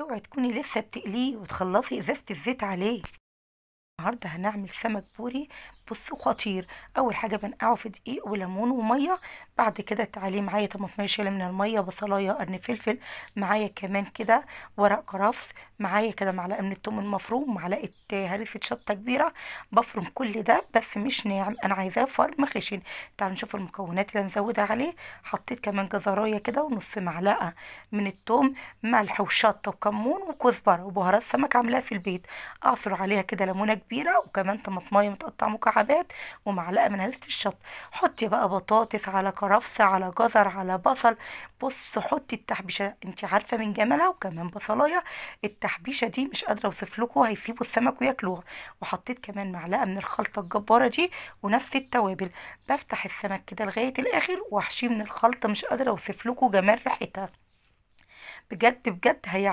اوعي تكوني لسه بتقليه وتخلصي ازازه الزيت عليه النهارده هنعمل سمك بوري بصوا خطير اول حاجه بنقعه في دقيق وليمون وميه بعد كده تعالي معايا طماطميه شايله من الميه بصلايه قرن فلفل معايا كمان كده ورق كرفس معايا كده معلقه من الثوم المفروم معلقه هريسه شطه كبيره بفرم كل ده بس مش ناعم انا عايزاه فرم خشن تعالوا نشوف المكونات اللي هنزودها عليه حطيت كمان جزرايه كده ونص معلقه من الثوم ملح وشطه وكمون وكزبره وبهارات سمك عاملاها في البيت اعصر عليها كده ليمونه كبيره وكمان طماطميه متقطعه مكعبات مكعبات ومعلقه من عيشه الشط حطي بقى بطاطس على كرفس على جزر على بصل بص حطي التحبيشه انت عارفه من جمالها وكمان بصلايه التحبيشه دي مش قادره اوصف لكم هيسيبوا السمك وياكلوها وحطيت كمان معلقه من الخلطه الجباره دي ونفس التوابل بفتح السمك كده لغايه الاخر واحشيه من الخلطه مش قادره اوصف لكم جمال ريحتها بجد بجد هي